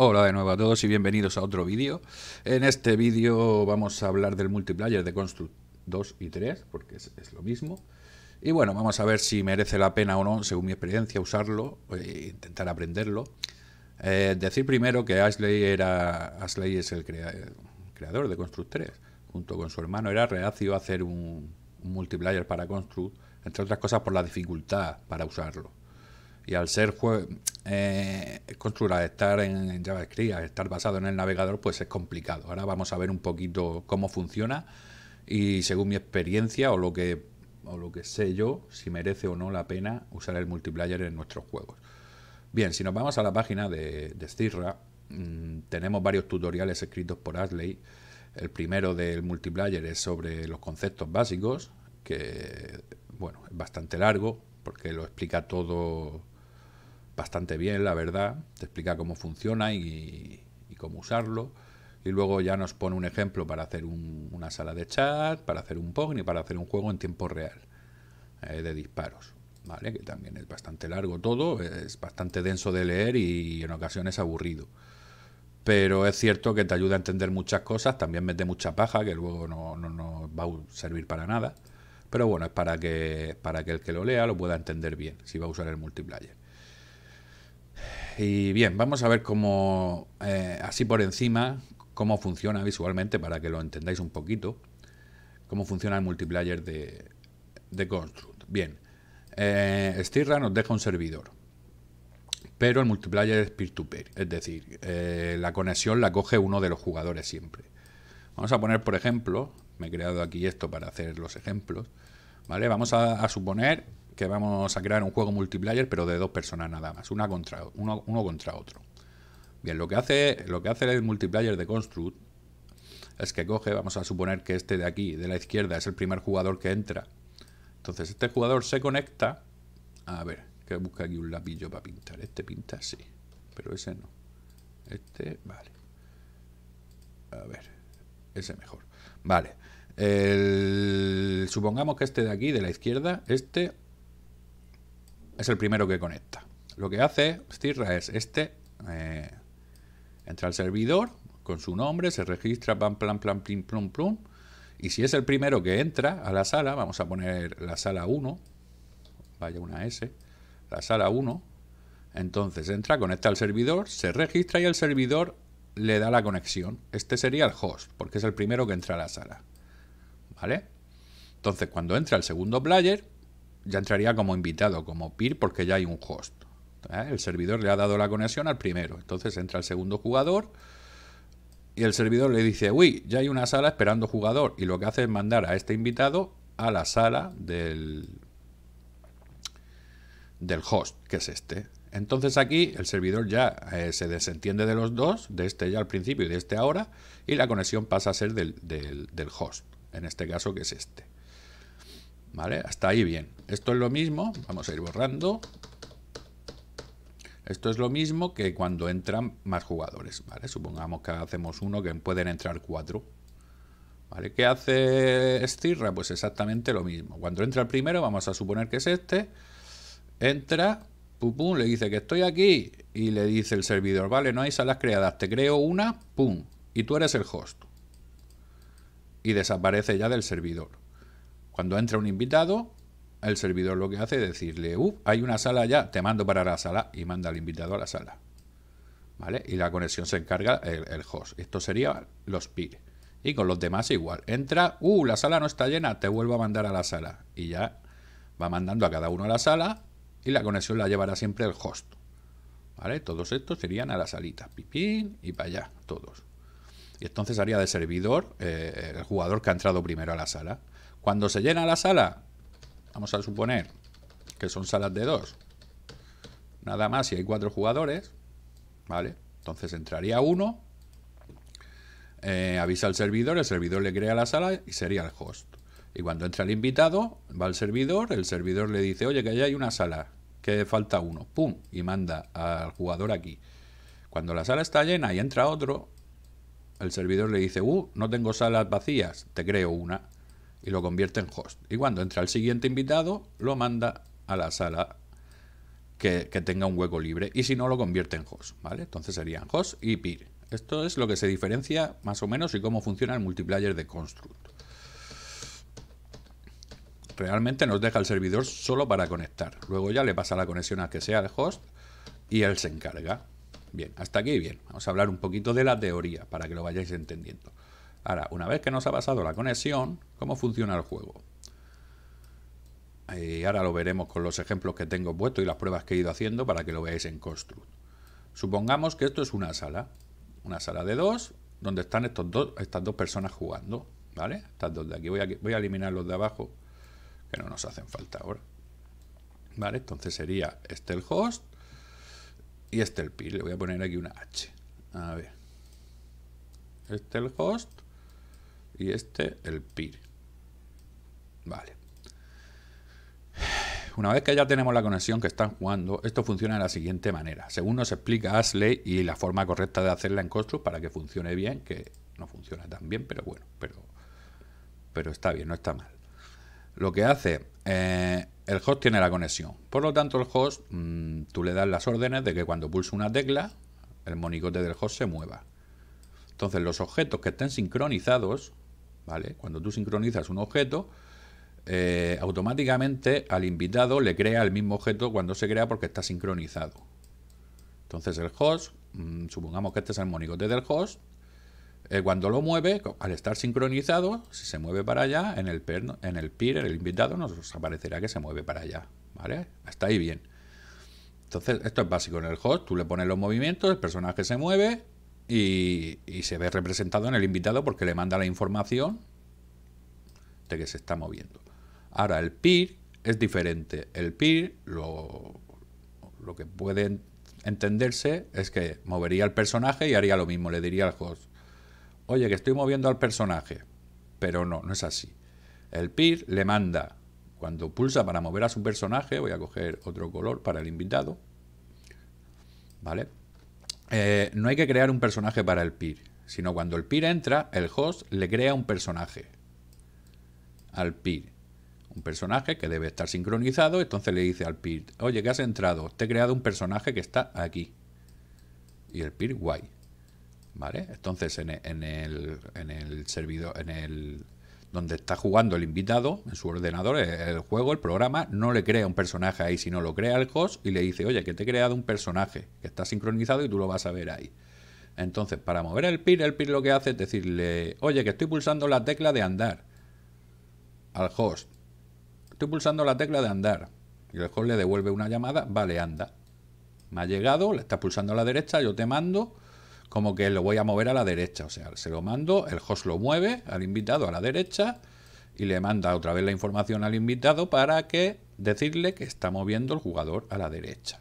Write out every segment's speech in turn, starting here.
Hola de nuevo a todos y bienvenidos a otro vídeo. En este vídeo vamos a hablar del multiplayer de Construct 2 y 3, porque es, lo mismo. Y bueno, vamos a ver si merece la pena o no, según mi experiencia, usarlo e intentar aprenderlo. Eh, decir primero que Ashley, era, Ashley es el creador de Construct 3. Junto con su hermano era reacio a hacer un, un multiplayer para Construct, entre otras cosas por la dificultad para usarlo. Y al ser eh, construida, estar en, JavaScript, estar basado en el navegador, pues es complicado. Ahora vamos a ver un poquito cómo funciona y según mi experiencia o lo que, o lo que sé yo, si merece o no la pena usar el multiplayer en nuestros juegos. Bien, si nos vamos a la página de, de mm, tenemos varios tutoriales escritos por Ashley... El primero del multiplayer es sobre los conceptos básicos, que bueno, es bastante largo porque lo explica todo bastante bien, la verdad. Te explica cómo funciona y, cómo usarlo. Y luego ya nos pone un ejemplo para hacer una sala de chat, para hacer un Pong y para hacer un juego en tiempo real eh, de disparos. ¿Vale? Que también es bastante largo todo, es bastante denso de leer y en ocasiones aburrido. Pero es cierto que te ayuda a entender muchas cosas, también mete mucha paja que luego no, nos va a servir para nada. Pero bueno, es para que, para que el que lo lea lo pueda entender bien, si va a usar el multiplayer. Y bien, vamos a ver cómo, eh, así por encima, cómo funciona visualmente para que lo entendáis un poquito, cómo funciona el multiplayer de, Construct. Bien, eh, Stirra nos deja un servidor, pero el multiplayer es peer-to-peer, es decir, eh, la conexión la coge uno de los jugadores siempre. Vamos a poner, por ejemplo, me he creado aquí esto para hacer los ejemplos, ¿vale? Vamos a suponer que vamos a crear un juego multiplayer, pero de dos personas nada más, una contra, uno, uno contra otro. Bien, lo que hace, lo que hace el multiplayer de Construct es que coge, vamos a suponer que este de aquí, de la izquierda, es el primer jugador que entra. Entonces este jugador se conecta. A ver, que busca aquí un lapillo para pintar. Este pinta sí, pero ese no. Este, vale. A ver, ese mejor. Vale. El, supongamos que este de aquí, de la izquierda, este es el primero que conecta. Lo que hace Stirra es este, eh, entra al servidor con su nombre, se registra, pam, plan, plan, plum, plum. Y si es el primero que entra a la sala, vamos a poner la sala 1, vaya una S, la sala 1, entonces entra, conecta al servidor, se registra y el servidor le da la conexión. Este sería el host, porque es el primero que entra a la sala. ¿Vale? Entonces, cuando entra el segundo player, ya entraría como invitado, como peer, porque ya hay un host. ¿eh? El servidor le ha dado la conexión al primero. Entonces entra el segundo jugador y el servidor le dice, uy, ya hay una sala esperando jugador. Y lo que hace es mandar a este invitado a la sala del, del host, que es este. Entonces aquí el servidor ya eh, se desentiende de los dos, de este ya al principio y de este ahora, y la conexión pasa a ser del, del, del host, en este caso que es este. ¿Vale? Hasta ahí bien. Esto es lo mismo, vamos a ir borrando. Esto es lo mismo que cuando entran más jugadores, ¿vale? Supongamos que hacemos uno que pueden entrar cuatro. ¿Vale? ¿Qué hace stirra Pues exactamente lo mismo. Cuando entra el primero, vamos a suponer que es este, entra, pum, pum, le dice que estoy aquí y le dice el servidor, vale, no hay salas creadas, te creo una, pum, y tú eres el host. Y desaparece ya del servidor. Cuando entra un invitado, el servidor lo que hace es decirle, uh, hay una sala ya, te mando para la sala y manda al invitado a la sala. ¿Vale? Y la conexión se encarga el, host. Esto sería los PIR. Y con los demás igual. Entra, uh, la sala no está llena, te vuelvo a mandar a la sala. Y ya va mandando a cada uno a la sala y la conexión la llevará siempre el host. ¿Vale? Todos estos serían a la salita. Pipín y para allá, todos. Y entonces haría de servidor eh, el jugador que ha entrado primero a la sala. Cuando se llena la sala, vamos a suponer que son salas de dos. Nada más si hay cuatro jugadores, ¿vale? Entonces entraría uno, eh, avisa al servidor, el servidor le crea la sala y sería el host. Y cuando entra el invitado, va al servidor, el servidor le dice, oye, que allá hay una sala, que falta uno, ¡pum! Y manda al jugador aquí. Cuando la sala está llena y entra otro, el servidor le dice, uh, no tengo salas vacías, te creo una. Y lo convierte en host. Y cuando entra el siguiente invitado, lo manda a la sala que, tenga un hueco libre. Y si no, lo convierte en host, ¿vale? Entonces serían host y peer. Esto es lo que se diferencia más o menos y cómo funciona el multiplayer de Construct. Realmente nos deja el servidor solo para conectar. Luego ya le pasa la conexión a que sea el host y él se encarga. Bien, hasta aquí bien. Vamos a hablar un poquito de la teoría para que lo vayáis entendiendo. Ahora, una vez que nos ha pasado la conexión, ¿cómo funciona el juego? Y eh, ahora lo veremos con los ejemplos que tengo puesto y las pruebas que he ido haciendo para que lo veáis en Construct. Supongamos que esto es una sala, una sala de dos, donde están estos dos, estas dos personas jugando, ¿vale? Estas dos de aquí. Voy a, voy a eliminar los de abajo, que no nos hacen falta ahora. ¿Vale? Entonces sería este el host, y este el PIR, le voy a poner aquí una H. A ver. Este el host y este el PIR. Vale. Una vez que ya tenemos la conexión que están jugando, esto funciona de la siguiente manera. Según nos explica Ashley y la forma correcta de hacerla en Construct para que funcione bien, que no funciona tan bien, pero bueno, pero, pero está bien, no está mal. Lo que hace eh, el host tiene la conexión. Por lo tanto, el host, mm, tú le das las órdenes de que cuando pulse una tecla, el monigote del host se mueva. Entonces, los objetos que estén sincronizados, ¿vale? Cuando tú sincronizas un objeto, eh, automáticamente al invitado le crea el mismo objeto cuando se crea porque está sincronizado. Entonces, el host, mm, supongamos que este es el monigote del host, eh, cuando lo mueve, al estar sincronizado, si se mueve para allá, en el, peer, en el peer, el invitado, nos aparecerá que se mueve para allá. ¿Vale? está ahí bien. Entonces, esto es básico en el host. Tú le pones los movimientos, el personaje se mueve y, se ve representado en el invitado porque le manda la información de que se está moviendo. Ahora, el peer es diferente. El peer lo, lo que puede entenderse es que movería el personaje y haría lo mismo, le diría al host oye, que estoy moviendo al personaje. Pero no, no es así. El PIR le manda, cuando pulsa para mover a su personaje, voy a coger otro color para el invitado, ¿vale? Eh, no hay que crear un personaje para el PIR, sino cuando el PIR entra, el host le crea un personaje al PIR. Un personaje que debe estar sincronizado, entonces le dice al PIR, oye, que has entrado, te he creado un personaje que está aquí. Y el PIR, guay. Entonces, en, en, el, en el servidor, en el donde está jugando el invitado, en su ordenador, el juego, el programa, no le crea un personaje ahí, sino lo crea el host y le dice, oye, que te he creado un personaje que está sincronizado y tú lo vas a ver ahí. Entonces, para mover el PIR, el PIR lo que hace es decirle, oye, que estoy pulsando la tecla de andar al host. Estoy pulsando la tecla de andar. Y el host le devuelve una llamada, vale, anda. Me ha llegado, le estás pulsando a la derecha, yo te mando como que lo voy a mover a la derecha. O sea, se lo mando, el host lo mueve al invitado a la derecha y le manda otra vez la información al invitado para que decirle que está moviendo el jugador a la derecha.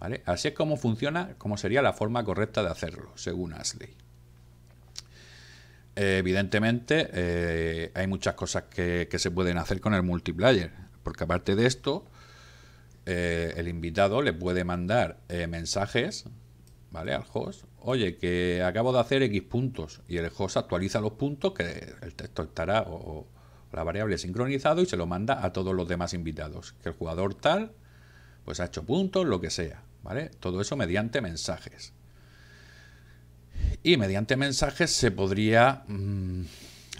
¿Vale? Así es como funciona, como sería la forma correcta de hacerlo, según Ashley. Eh, evidentemente, eh, hay muchas cosas que, se pueden hacer con el multiplayer, porque aparte de esto, eh, el invitado le puede mandar mensajes ¿vale? al host oye, que acabo de hacer X puntos y el host actualiza los puntos, que el texto estará o, la variable sincronizado y se lo manda a todos los demás invitados. Que el jugador tal, pues ha hecho puntos, lo que sea, ¿vale? Todo eso mediante mensajes. Y mediante mensajes se podría mm,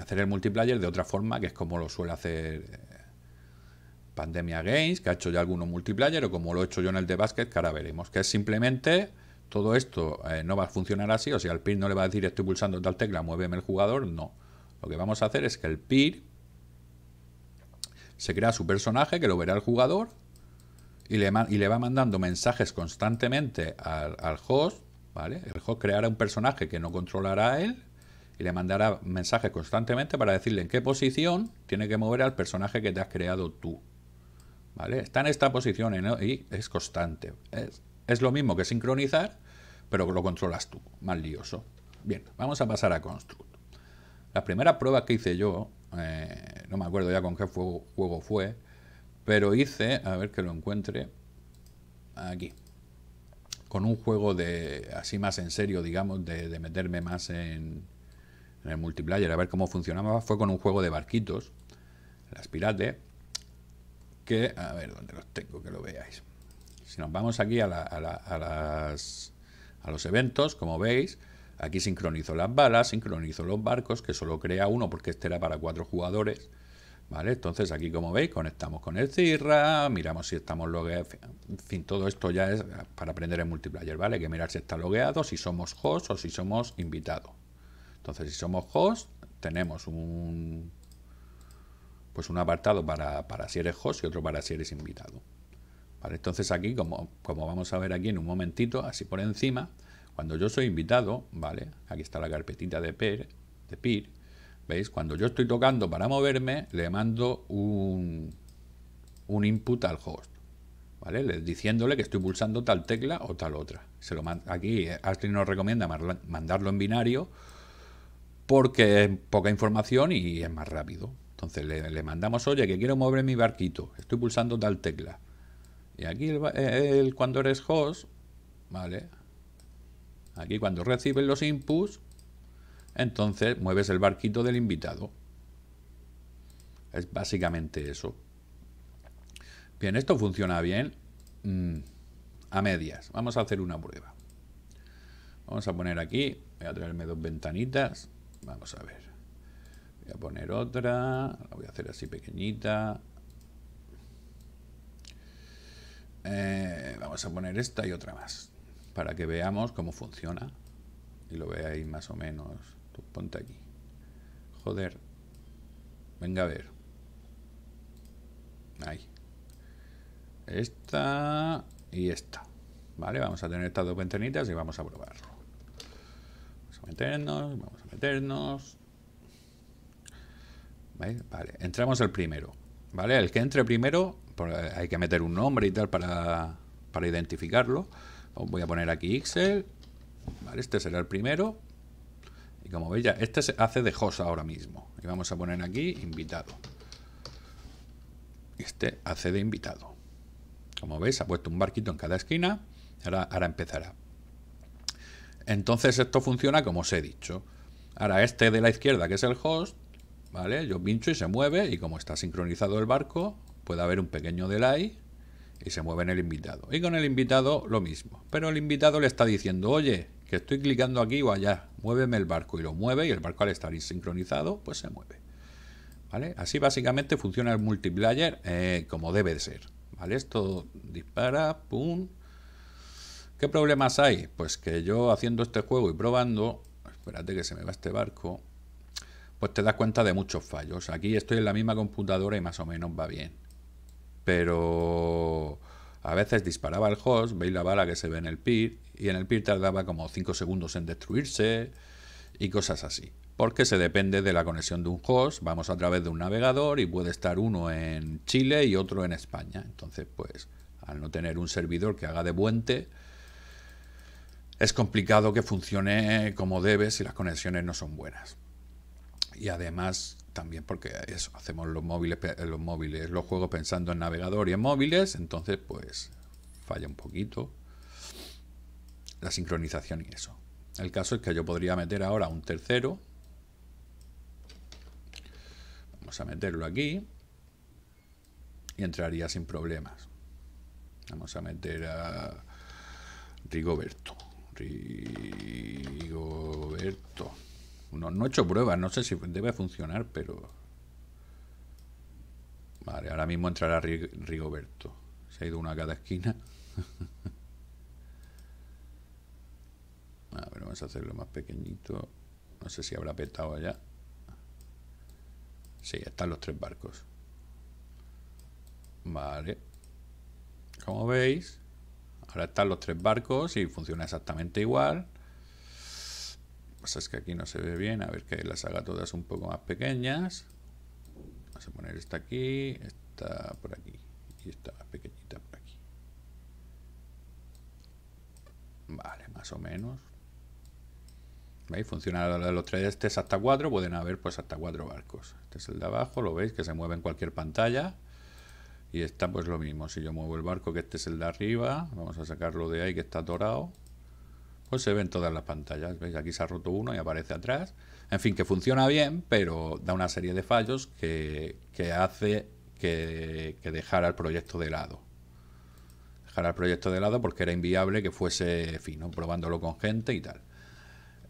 hacer el multiplayer de otra forma, que es como lo suele hacer eh, Pandemia Games, que ha hecho ya algunos multiplayer, o como lo he hecho yo en el de básquet, que ahora veremos, que es simplemente todo esto eh, no va a funcionar así, o sea, el PIR no le va a decir estoy pulsando tal tecla, muéveme el jugador, no. Lo que vamos a hacer es que el PIR se crea su personaje, que lo verá el jugador, y le, va mandando mensajes constantemente al, host, ¿vale? El host creará un personaje que no controlará él, y le mandará mensajes constantemente para decirle en qué posición tiene que mover al personaje que te has creado tú. ¿Vale? Está en esta posición y es constante. es lo mismo que sincronizar, pero lo controlas tú, más lioso. Bien, vamos a pasar a Construct. La primera prueba que hice yo, eh, no me acuerdo ya con qué juego, fue, pero hice, a ver que lo encuentre, aquí, con un juego de así más en serio, digamos, de, meterme más en, en, el multiplayer, a ver cómo funcionaba, fue con un juego de barquitos, las pirates, que, a ver, dónde los tengo, que lo veáis. Si nos vamos aquí a, la, a las a los eventos, como veis. Aquí sincronizo las balas, sincronizo los barcos, que solo crea uno porque este era para cuatro jugadores. ¿Vale? Entonces aquí, como veis, conectamos con el Cirra, miramos si estamos logueados. En fin, todo esto ya es para aprender en multiplayer, ¿vale? que mirar si está logueado, si somos host o si somos invitado. Entonces, si somos host, tenemos un pues un apartado para, para si eres host y otro para si eres invitado entonces aquí, como, vamos a ver aquí en un momentito, así por encima, cuando yo soy invitado, ¿vale? Aquí está la carpetita de Peer, de PIR, ¿veis? Cuando yo estoy tocando para moverme, le mando un, input al host, ¿vale? diciéndole que estoy pulsando tal tecla o tal otra. Se lo aquí eh, Astrid nos recomienda mandarlo en binario porque es poca información y es más rápido. Entonces le mandamos, oye, que quiero mover mi barquito, estoy pulsando tal tecla. Y aquí eh, el, cuando eres host, ¿vale? Aquí cuando recibes los inputs, entonces mueves el barquito del invitado. Es básicamente eso. Bien, esto funciona bien mm, a medias. Vamos a hacer una prueba. Vamos a poner aquí, voy a traerme dos ventanitas. Vamos a ver. Voy a poner otra, la voy a hacer así pequeñita. Eh, vamos a poner esta y otra más, para que veamos cómo funciona. Y lo veáis más o menos. ponte aquí. Joder. Venga a ver. Ahí. Esta y esta. Vale, vamos a tener estas dos ventanitas y vamos a probarlo. Vamos a meternos, vamos a meternos. Vale, entramos el primero. ¿Vale? El que entre primero eh, hay que meter un nombre y tal para, para identificarlo. voy a poner aquí Excel. este será el primero. Y como veis ya, este se hace de host ahora mismo. Y vamos a poner aquí invitado. Este hace de invitado. Como veis, ha puesto un barquito en cada esquina. Ahora, ahora empezará. Entonces esto funciona como os he dicho. Ahora este de la izquierda, que es el host, ¿vale? Yo pincho y se mueve y como está sincronizado el barco, puede haber un pequeño delay y se mueve en el invitado. Y con el invitado lo mismo. Pero el invitado le está diciendo, oye, que estoy clicando aquí o allá, muéveme el barco. Y lo mueve y el barco al estar sincronizado, pues se mueve. ¿Vale? Así básicamente funciona el multiplayer eh, como debe de ser. ¿Vale? Esto dispara, pum. ¿Qué problemas hay? Pues que yo haciendo este juego y probando, espérate que se me va este barco, pues te das cuenta de muchos fallos. Aquí estoy en la misma computadora y más o menos va bien pero a veces disparaba el host, veis la bala que se ve en el PIR, y en el PIR tardaba como 5 segundos en destruirse y cosas así. Porque se depende de la conexión de un host, vamos a través de un navegador y puede estar uno en Chile y otro en España. Entonces, pues, al no tener un servidor que haga de buente, es complicado que funcione como debe si las conexiones no son buenas. Y además también porque eso, hacemos los móviles, eh, los móviles, los juegos pensando en navegador y en móviles, entonces pues falla un poquito la sincronización y eso. El caso es que yo podría meter ahora un tercero. Vamos a meterlo aquí. Y entraría sin problemas. Vamos a meter a Rigoberto. Rigoberto. No, he hecho pruebas, no sé si debe funcionar, pero... Vale, ahora mismo entrará Rigoberto. Se ha ido una a cada esquina. a ver, vamos a hacerlo más pequeñito. No sé si habrá petado allá. Sí, están los tres barcos. Vale. Como veis, ahora están los tres barcos y funciona exactamente igual es que aquí no se ve bien, a ver que las haga todas un poco más pequeñas. Vamos a poner esta aquí, esta por aquí y esta más pequeñita por aquí. Vale, más o menos. ¿Veis? Funciona de los tres este es hasta cuatro, pueden haber pues hasta cuatro barcos. Este es el de abajo, lo veis, que se mueve en cualquier pantalla. Y está pues lo mismo, si yo muevo el barco, que este es el de arriba, vamos a sacarlo de ahí que está dorado pues se ven todas las pantallas. ¿Veis? Aquí se ha roto uno y aparece atrás. En fin, que funciona bien, pero da una serie de fallos que, hace que, dejara el proyecto de lado. Dejara el proyecto de lado porque era inviable que fuese fino, probándolo con gente y tal.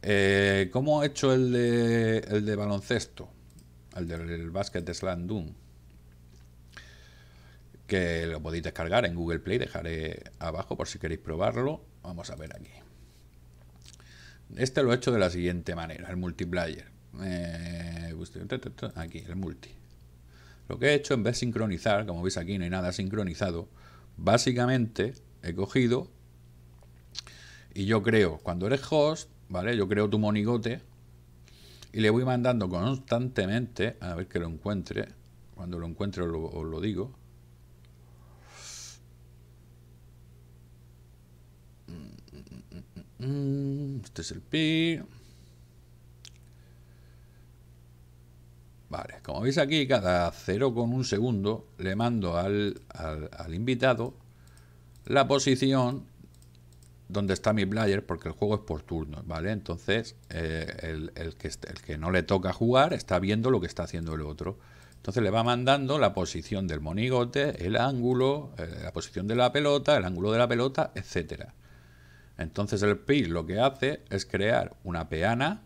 Eh, ¿Cómo he hecho el de, baloncesto? El del básquet de Doom. Que lo podéis descargar en Google Play, dejaré abajo por si queréis probarlo. Vamos a ver aquí. Este lo he hecho de la siguiente manera, el multiplayer. Eh, aquí, el multi. Lo que he hecho, en vez de sincronizar, como veis aquí no hay nada sincronizado, básicamente he cogido y yo creo, cuando eres host, ¿vale? Yo creo tu monigote y le voy mandando constantemente, a ver que lo encuentre, cuando lo encuentre os lo digo, Mm, este es el pi. Vale, como veis aquí, cada 0,1 segundo le mando al, al, invitado la posición donde está mi player, porque el juego es por turnos, ¿vale? Entonces, eh, el, que, el que no le toca jugar está viendo lo que está haciendo el otro. Entonces le va mandando la posición del monigote, el ángulo, eh, la posición de la pelota, el ángulo de la pelota, etcétera. Entonces el PI lo que hace es crear una peana,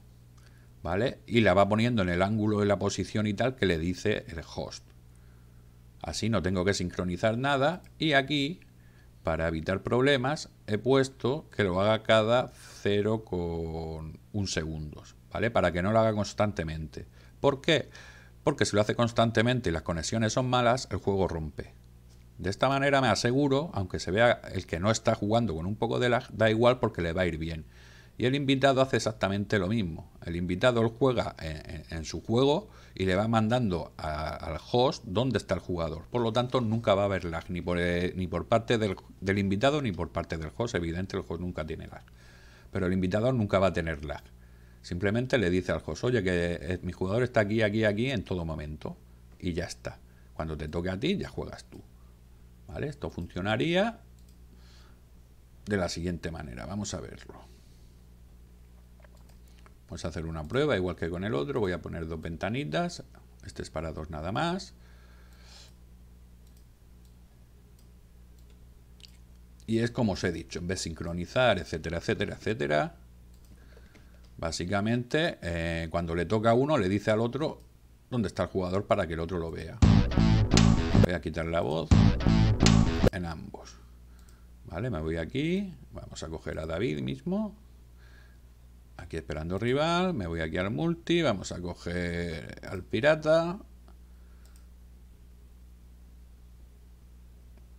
¿vale? Y la va poniendo en el ángulo de la posición y tal que le dice el host. Así no tengo que sincronizar nada y aquí, para evitar problemas, he puesto que lo haga cada 0,1 segundos, ¿vale? Para que no lo haga constantemente. ¿Por qué? Porque si lo hace constantemente y las conexiones son malas, el juego rompe. De esta manera me aseguro, aunque se vea el que no está jugando con un poco de lag, da igual porque le va a ir bien. Y el invitado hace exactamente lo mismo. El invitado juega en, su juego y le va mandando al host dónde está el jugador. Por lo tanto, nunca va a haber lag, ni por, eh, ni por parte del, del, invitado ni por parte del host. Evidente, el host nunca tiene lag. Pero el invitado nunca va a tener lag. Simplemente le dice al host, oye, que eh, mi jugador está aquí, aquí, aquí en todo momento. Y ya está. Cuando te toque a ti, ya juegas tú. Esto funcionaría de la siguiente manera. Vamos a verlo. Vamos a hacer una prueba, igual que con el otro. Voy a poner dos ventanitas. Este es para dos nada más. Y es como os he dicho, en vez sincronizar, etcétera, etcétera, etcétera, básicamente eh, cuando le toca a uno le dice al otro dónde está el jugador para que el otro lo vea. Voy a quitar la voz en ambos. Vale, me voy aquí, vamos a coger a David mismo. Aquí esperando rival, me voy aquí al multi, vamos a coger al pirata.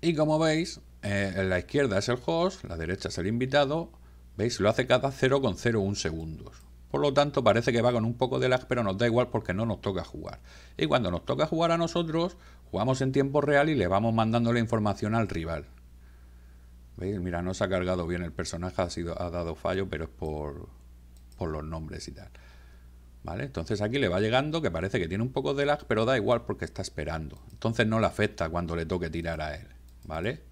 Y como veis, eh, en la izquierda es el host, la derecha es el invitado. ¿Veis? Lo hace cada 0,01 segundos. Por lo tanto, parece que va con un poco de lag, pero nos da igual porque no nos toca jugar. Y cuando nos toca jugar a nosotros, Jugamos en tiempo real y le vamos mandando la información al rival. ¿Veis? Mira, no se ha cargado bien el personaje, ha, sido, ha dado fallo, pero es por, por los nombres y tal. ¿Vale? Entonces aquí le va llegando que parece que tiene un poco de lag, pero da igual porque está esperando. Entonces no le afecta cuando le toque tirar a él, ¿vale?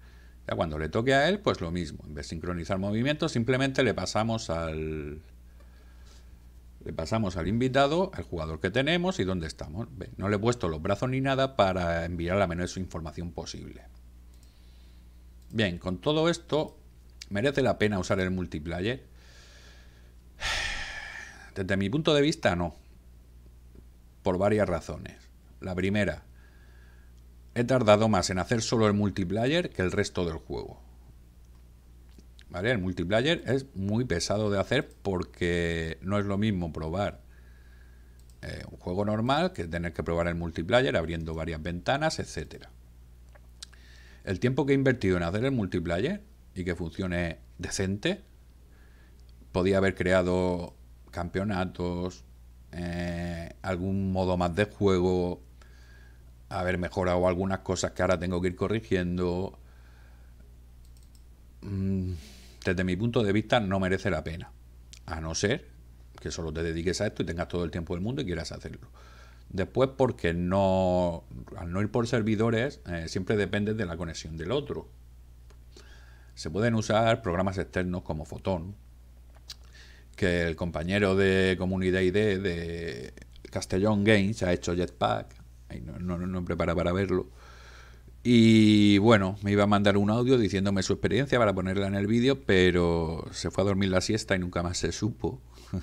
Ya cuando le toque a él, pues lo mismo. En vez de sincronizar movimientos, simplemente le pasamos al, le pasamos al invitado, al jugador que tenemos y dónde estamos. No le he puesto los brazos ni nada para enviar la menor información posible. Bien, con todo esto, ¿merece la pena usar el multiplayer? Desde mi punto de vista, no. Por varias razones. La primera, he tardado más en hacer solo el multiplayer que el resto del juego. El multiplayer es muy pesado de hacer porque no es lo mismo probar eh, un juego normal que tener que probar el multiplayer abriendo varias ventanas, etcétera. El tiempo que he invertido en hacer el multiplayer y que funcione decente, podía haber creado campeonatos, eh, algún modo más de juego, haber mejorado algunas cosas que ahora tengo que ir corrigiendo. Mm, desde mi punto de vista, no merece la pena. A no ser que solo te dediques a esto y tengas todo el tiempo del mundo y quieras hacerlo. Después, porque no, al no ir por servidores, eh, siempre depende de la conexión del otro. Se pueden usar programas externos como Fotón, que el compañero de Comunidad ID de Castellón Games ha hecho Jetpack, y no, me prepara para verlo y bueno, me iba a mandar un audio diciéndome su experiencia para ponerla en el vídeo, pero se fue a dormir la siesta y nunca más se supo.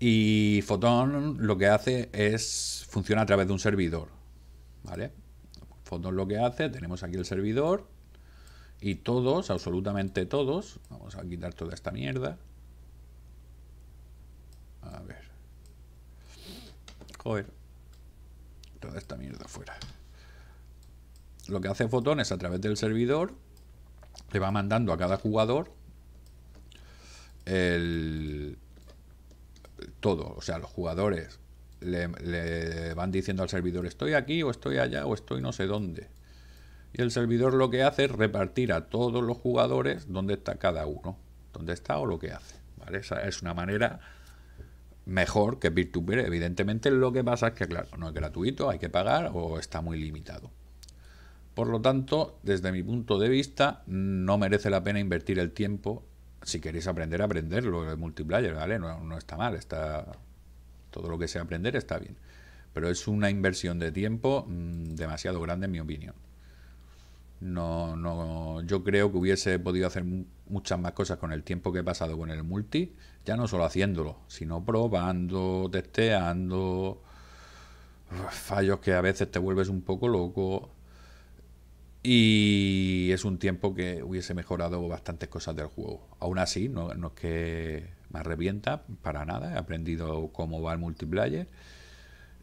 y Fotón lo que hace es funciona a través de un servidor, ¿vale? Fotón lo que hace, tenemos aquí el servidor y todos, absolutamente todos, vamos a quitar toda esta mierda. A ver. Joder. Toda esta mierda fuera lo que hace Fotón es a través del servidor, le va mandando a cada jugador el todo, o sea, los jugadores le, van diciendo al servidor estoy aquí o estoy allá o estoy no sé dónde. Y el servidor lo que hace es repartir a todos los jugadores dónde está cada uno, dónde está o lo que hace. es una manera mejor que peer Evidentemente lo que pasa es que, claro, no es gratuito, hay que pagar o está muy limitado. Por lo tanto, desde mi punto de vista, no merece la pena invertir el tiempo. Si queréis aprender, aprenderlo el multiplayer, ¿vale? No, está mal, está todo lo que sea aprender está bien. Pero es una inversión de tiempo mm, demasiado grande en mi opinión. No, no, yo creo que hubiese podido hacer muchas más cosas con el tiempo que he pasado con el multi, ya no solo haciéndolo, sino probando, testeando, fallos que a veces te vuelves un poco loco. Y es un tiempo que hubiese mejorado bastantes cosas del juego. Aún así, no, es que me arrepienta para nada. He aprendido cómo va el multiplayer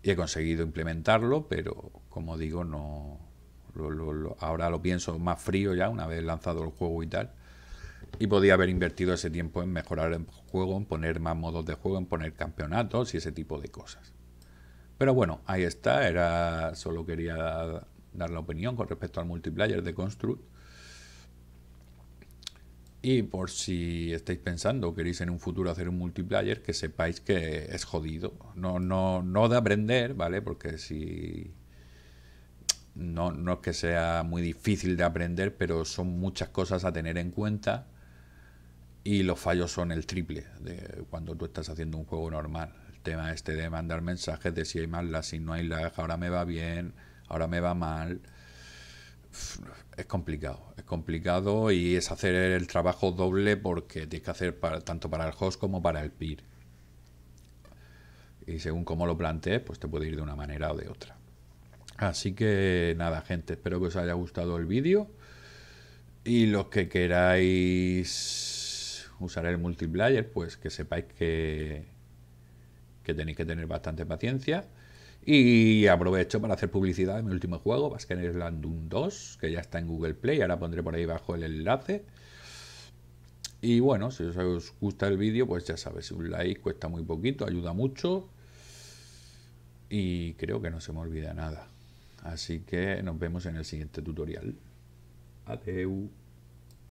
y he conseguido implementarlo, pero como digo, no ahora lo pienso más frío ya, una vez lanzado el juego y tal. Y podía haber invertido ese tiempo en mejorar el juego, en poner más modos de juego, en poner campeonatos y ese tipo de cosas. Pero bueno, ahí está, era solo quería dar la opinión con respecto al multiplayer de Construct. Y por si estáis pensando, queréis en un futuro hacer un multiplayer, que sepáis que es jodido. No, no, no de aprender, ¿vale? Porque si no, no, es que sea muy difícil de aprender, pero son muchas cosas a tener en cuenta y los fallos son el triple de cuando tú estás haciendo un juego normal. El tema este de mandar mensajes de si hay más si no hay lag, ahora me va bien, ahora me va mal. Es complicado, es complicado y es hacer el trabajo doble porque tienes que hacer tanto para el host como para el peer. Y según cómo lo plantees, pues te puede ir de una manera o de otra. Así que nada, gente, espero que os haya gustado el vídeo. Y los que queráis usar el multiplayer, pues que sepáis que, que tenéis que tener bastante paciencia. Y aprovecho para hacer publicidad de mi último juego, Basken Island 2, que ya está en Google Play, ahora pondré por ahí abajo el enlace. Y bueno, si os gusta el vídeo, pues ya sabéis, un like cuesta muy poquito, ayuda mucho. Y creo que no se me olvida nada. Así que nos vemos en el siguiente tutorial. Adeu.